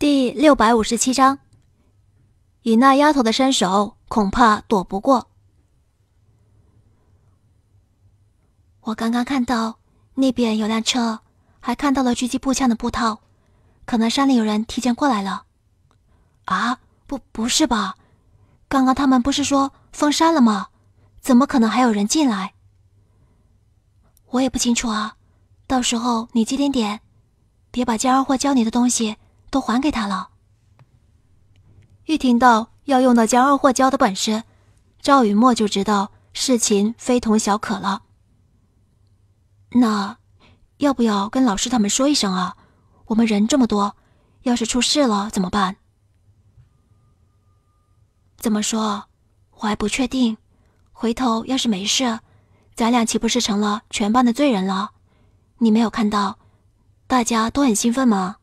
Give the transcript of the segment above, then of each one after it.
第六百五十七章，以那丫头的身手，恐怕躲不过。我刚刚看到那边有辆车，还看到了狙击步枪的布套，可能山里有人提前过来了。啊，不，不是吧？刚刚他们不是说封山了吗？怎么可能还有人进来？我也不清楚啊。到时候你接点点，别把江二货教你的东西。都还给他了。一听到要用到江二货教的本事，赵雨墨就知道事情非同小可了。那，要不要跟老师他们说一声啊？我们人这么多，要是出事了怎么办？怎么说？我还不确定。回头要是没事，咱俩岂不是成了全班的罪人了？你没有看到，大家都很兴奋吗？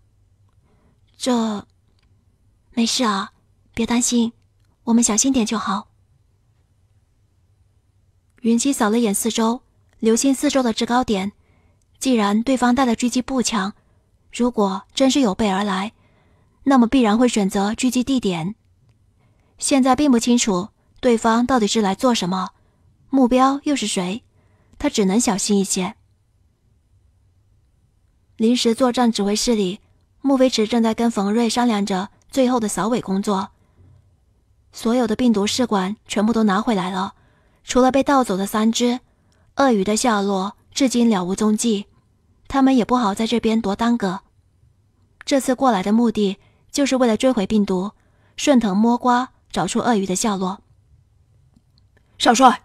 这，没事啊，别担心，我们小心点就好。云溪扫了眼四周，留心四周的制高点。既然对方带了狙击步枪，如果真是有备而来，那么必然会选择狙击地点。现在并不清楚对方到底是来做什么，目标又是谁，他只能小心一些。临时作战指挥室里。穆飞驰正在跟冯瑞商量着最后的扫尾工作。所有的病毒试管全部都拿回来了，除了被盗走的三只，鳄鱼的下落至今了无踪迹。他们也不好在这边多耽搁。这次过来的目的就是为了追回病毒，顺藤摸瓜找出鳄鱼的下落。少帅，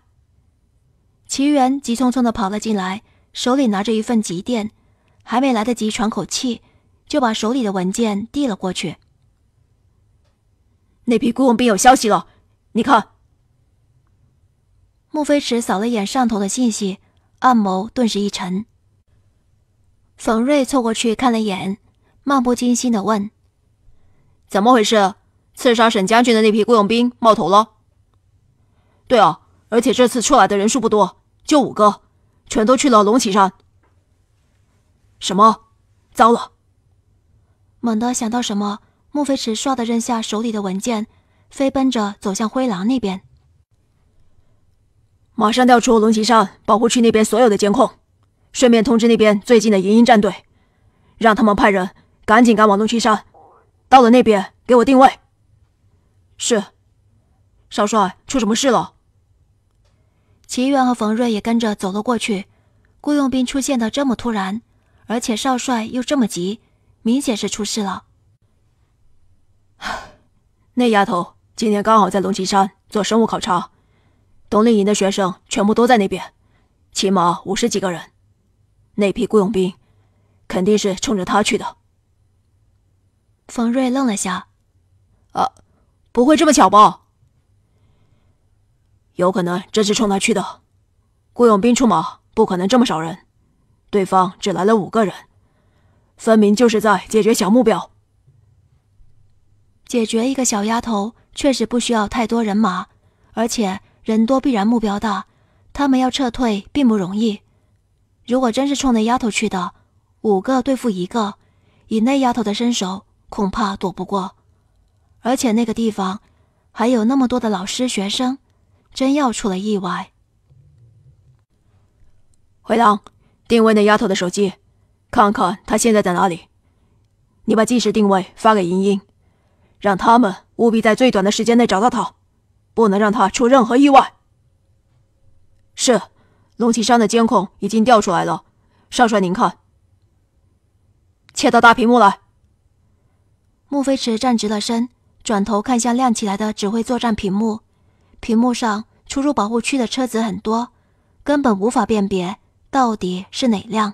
齐源急匆匆地跑了进来，手里拿着一份急电，还没来得及喘口气。就把手里的文件递了过去。那批雇佣兵有消息了，你看。穆飞驰扫了眼上头的信息，暗眸顿时一沉。冯瑞凑过去看了眼，漫不经心的问：“怎么回事？刺杀沈将军的那批雇佣兵冒头了？”“对啊，而且这次出来的人数不多，就五个，全都去了龙脊山。”“什么？糟了！”猛地想到什么，穆飞驰唰地扔下手里的文件，飞奔着走向灰狼那边。马上调出龙脊山保护区那边所有的监控，顺便通知那边最近的营营战队，让他们派人赶紧赶往龙脊山。到了那边，给我定位。是，少帅，出什么事了？齐源和冯瑞也跟着走了过去。雇佣兵出现的这么突然，而且少帅又这么急。明显是出事了。那丫头今天刚好在龙脊山做生物考察，冬令营的学生全部都在那边，起码五十几个人。那批雇佣兵肯定是冲着她去的。冯瑞愣了下，啊，不会这么巧吧？有可能，这是冲她去的。雇佣兵出马，不可能这么少人，对方只来了五个人。分明就是在解决小目标。解决一个小丫头，确实不需要太多人马，而且人多必然目标大。他们要撤退并不容易。如果真是冲那丫头去的，五个对付一个，以那丫头的身手，恐怕躲不过。而且那个地方还有那么多的老师学生，真要出了意外，回狼定位那丫头的手机。看看他现在在哪里，你把即时定位发给莹莹，让他们务必在最短的时间内找到他，不能让他出任何意外。是，龙启山的监控已经调出来了，少帅您看。切到大屏幕来。穆飞驰站直了身，转头看向亮起来的指挥作战屏幕，屏幕上出入保护区的车子很多，根本无法辨别到底是哪辆。